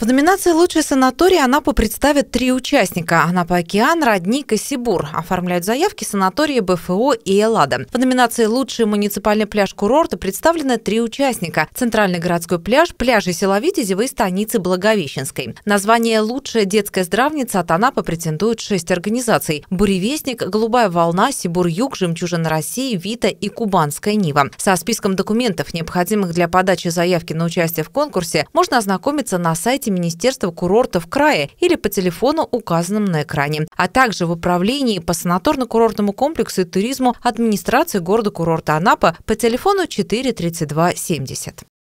В номинации «Лучший санаторий» Анапа представит три участника – Анапа Океан, Родник и Сибур. Оформляют заявки санатории БФО и Эллада. В номинации «Лучший муниципальный пляж курорта» представлены три участника – Центральный городской пляж, пляжи Силовит и зевые станицы Благовещенской. Название «Лучшая детская здравница» от Анапы претендует шесть организаций – «Буревестник», «Голубая волна», «Сибур-Юг», «Жемчужина России», «Вита» и «Кубанская Нива». Со списком документов, необходимых для подачи заявки на участие в конкурсе, можно ознакомиться на сайте сайте Министерства курортов края или по телефону, указанном на экране, а также в управлении по санаторно-курортному комплексу и туризму администрации города-курорта Анапа по телефону 43270.